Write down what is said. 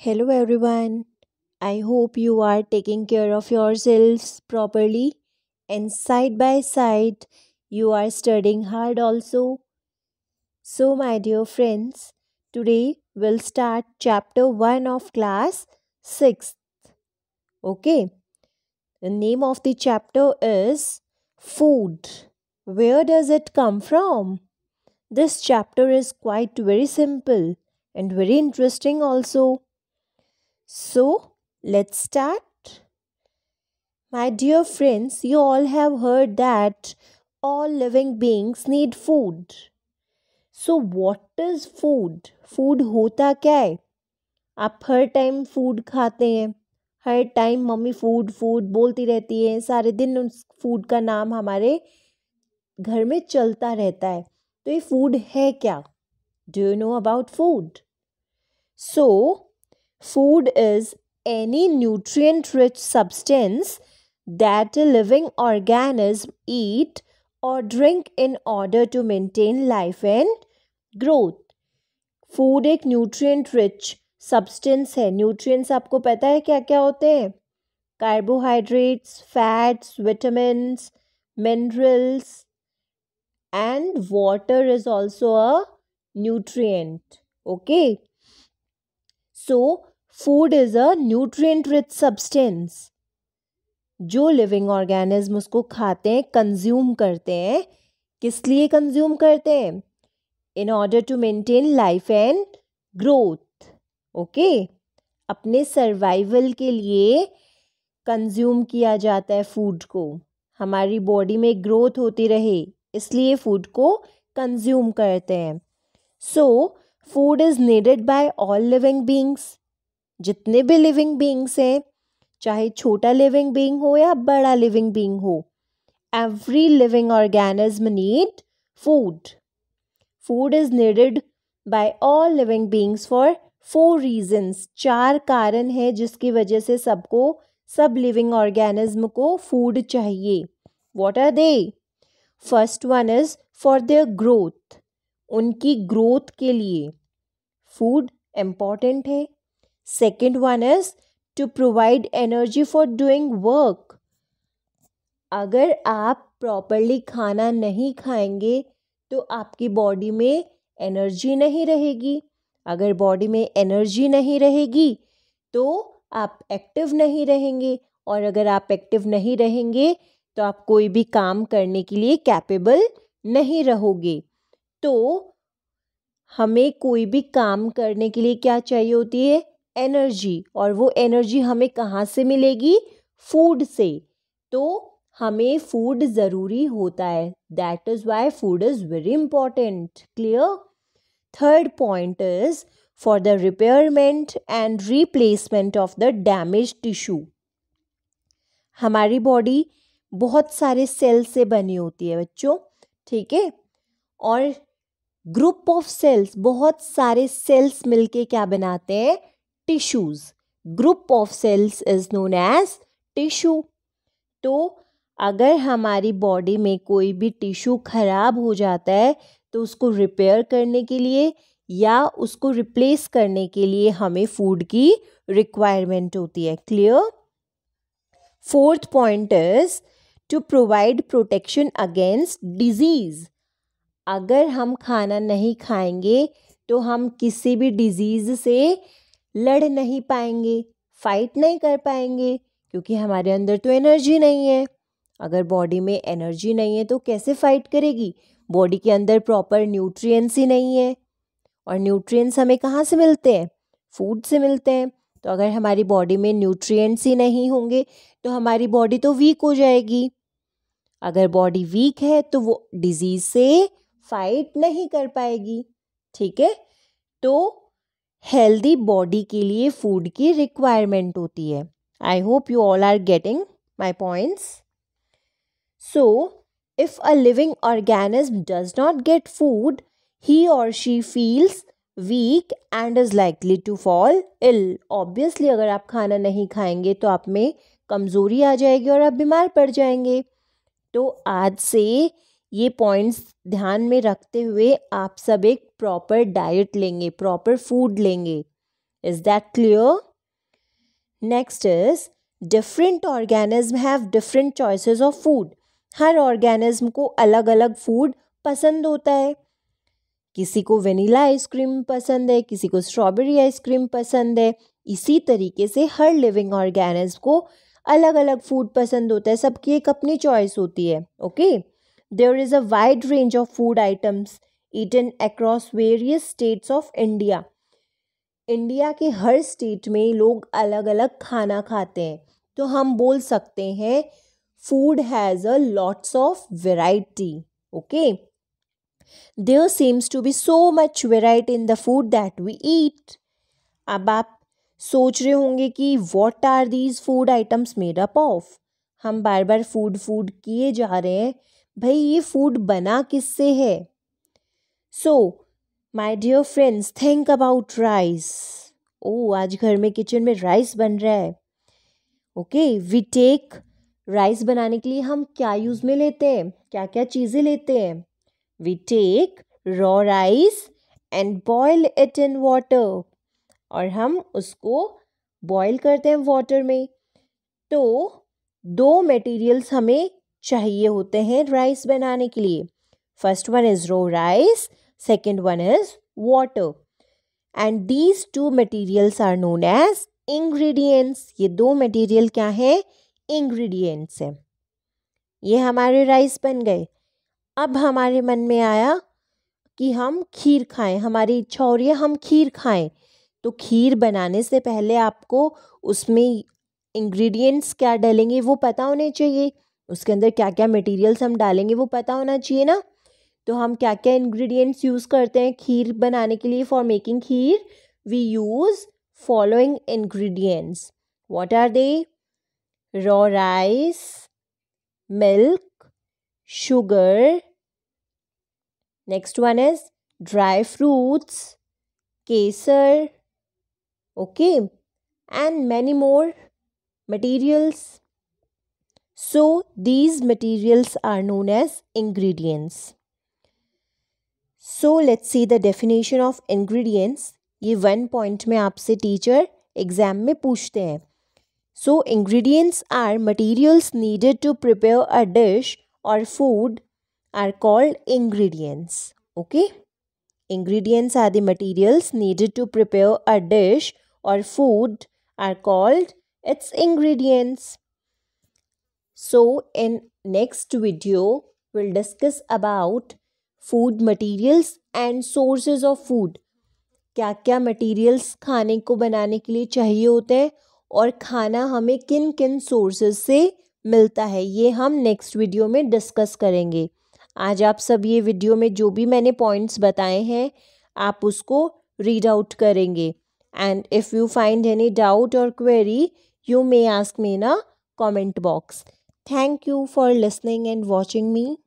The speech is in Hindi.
Hello everyone. I hope you are taking care of yourselves properly and side by side you are studying hard also. So my dear friends, today we'll start chapter 1 of class 6th. Okay. The name of the chapter is Food. Where does it come from? This chapter is quite very simple and very interesting also So let's start. My dear friends, you all have heard that all living beings need food. So what is food food होता क्या है आप हर टाइम फूड खाते हैं हर टाइम मम्मी फूड फूड बोलती रहती है सारे दिन उस फूड का नाम हमारे घर में चलता रहता है तो ये फूड है क्या do you know about food so Food is any nutrient rich substance that a living organism eat or drink in order to maintain life and growth. Food is nutrient rich substance. Hai. Nutrients aapko pata hai kya kya Carbohydrates, fats, vitamins, minerals, and water is also a nutrient. Okay. So, food is a nutrient rich substance जो लिविंग ऑर्गेनिज्म उसको खाते हैं कंज्यूम करते हैं किस लिए कंज्यूम करते हैं in order to maintain life and growth okay अपने सर्वाइवल के लिए कंज्यूम किया जाता है फूड को हमारी बॉडी में ग्रोथ होती रहे इसलिए फूड को कंज्यूम करते हैं so food is needed by all living beings जितने भी लिविंग बींग्स हैं चाहे छोटा लिविंग बींग हो या बड़ा लिविंग बींग हो every living organism need food food is needed by all living beings for four reasons चार कारण है जिसकी वजह से सबको सब लिविंग ऑर्गेनिज्म को फूड चाहिए what are they first one is for their growth उनकी ग्रोथ के लिए फूड इम्पॉर्टेंट है Second one is to provide energy for doing work. अगर आप प्रॉपरली खाना नहीं खाएंगे तो आपकी बॉडी में एनर्जी नहीं रहेगी अगर बॉडी में एनर्जी नहीं रहेगी तो आप एक्टिव नहीं रहेंगे और अगर आप एक्टिव नहीं रहेंगे तो आप कोई भी काम करने के लिए कैपेबल नहीं रहोगे तो हमें कोई भी काम करने के लिए क्या चाहिए होती है एनर्जी और वो एनर्जी हमें कहाँ से मिलेगी फूड से तो हमें फूड ज़रूरी होता है that is why food is very important clear third point is for the repairment and replacement of the damage tissue हमारी बॉडी बहुत सारे सेल से बनी होती है बच्चों ठीक है और ग्रुप ऑफ सेल्स बहुत सारे सेल्स मिलके क्या बनाते हैं tissues group of cells is known as tissue तो अगर हमारी बॉडी में कोई भी टिश्यू खराब हो जाता है तो उसको रिपेयर करने के लिए या उसको रिप्लेस करने के लिए हमें फूड की रिक्वायरमेंट होती है clear fourth point is to provide protection against disease अगर हम खाना नहीं खाएंगे तो हम किसी भी डिजीज़ से लड़ नहीं पाएंगे फाइट नहीं कर पाएंगे क्योंकि हमारे अंदर तो एनर्जी नहीं है अगर बॉडी में एनर्जी नहीं है तो कैसे फाइट करेगी बॉडी के अंदर प्रॉपर न्यूट्रिएंट्स ही नहीं है और न्यूट्रिएंट्स हमें कहाँ से मिलते हैं फूड से मिलते हैं तो अगर हमारी बॉडी में न्यूट्रिएंट्स ही नहीं होंगे तो हमारी बॉडी तो वीक हो जाएगी अगर बॉडी वीक है तो वो डिजीज़ से फाइट नहीं कर पाएगी ठीक है तो हेल्दी बॉडी के लिए फूड की रिक्वायरमेंट होती है I hope you all are getting my points so if a living organism does not get food he और she feels weak and is likely to fall ill obviously अगर आप खाना नहीं खाएंगे तो आप में कमज़ोरी आ जाएगी और आप बीमार पड़ जाएंगे तो आज से ये पॉइंट्स ध्यान में रखते हुए आप सब एक प्रॉपर डाइट लेंगे प्रॉपर फूड लेंगे is that clear next is different organism have different choices of food हर ऑर्गेनिज्म को अलग अलग फूड पसंद होता है किसी को वनीला आइसक्रीम पसंद है किसी को स्ट्रॉबेरी आइसक्रीम पसंद है इसी तरीके से हर लिविंग ऑर्गेनिज्म को अलग अलग फूड पसंद होता है सबकी एक अपनी चॉइस होती है okay okay? There is a wide range of food items eaten across various states of India. India के हर स्टेट में लोग अलग अलग खाना खाते हैं तो हम बोल सकते हैं food has a lots of variety okay there seems to be so much variety in the food that we eat अब आप सोच रहे होंगे कि what are these food items made up of हम बार बार फूड फूड किए जा रहे हैं भाई ये फूड बना किससे है so my dear friends think about rice ओ आज घर में किचन में राइस बन रहा है ओके वी टेक राइस बनाने के लिए हम क्या यूज़ में लेते हैं क्या क्या चीज़ें लेते हैं we take raw rice and boil it in water और हम उसको बॉयल करते हैं वाटर में तो दो मटेरियल्स हमें चाहिए होते हैं राइस बनाने के लिए first one is raw rice second one is water and these two materials are known as ingredients ये दो मटेरियल क्या है इंग्रेडिएंट्स हैं ये हमारे राइस बन गए अब हमारे मन में आया कि हम खीर खाएं हमारी इच्छा हो रही है हम खीर खाएं तो खीर बनाने से पहले आपको उसमें इंग्रेडिएंट्स क्या डालेंगे वो पता होने चाहिए उसके अंदर क्या क्या मटेरियल्स हम डालेंगे वो पता होना चाहिए ना तो हम क्या क्या इंग्रेडिएंट्स यूज़ करते हैं खीर बनाने के लिए for making kheer we use following ingredients what are they raw rice milk sugar next one is dry fruits kesar okay and many more materials So, these materials are known as ingredients. So, let's see the definition of ingredients. ये one point में आपसे teacher exam में पूछते हैं. So, ingredients are materials needed to prepare a dish or food are called ingredients. Okay? Ingredients are the materials needed to prepare a dish or food are called its ingredients. So in next video, we'll discuss about food materials and sources of food. क्या क्या मटेरियल्स खाने को बनाने के लिए चाहिए होते हैं और खाना हमें किन किन सोर्सेज से मिलता है ये हम नेक्स्ट वीडियो में डिस्कस करेंगे आज आप सब ये वीडियो में जो भी मैंने पॉइंट्स बताए हैं आप उसको रीड आउट करेंगे and if you find any doubt और query you may ask me ना comment box Thank you for listening and watching me.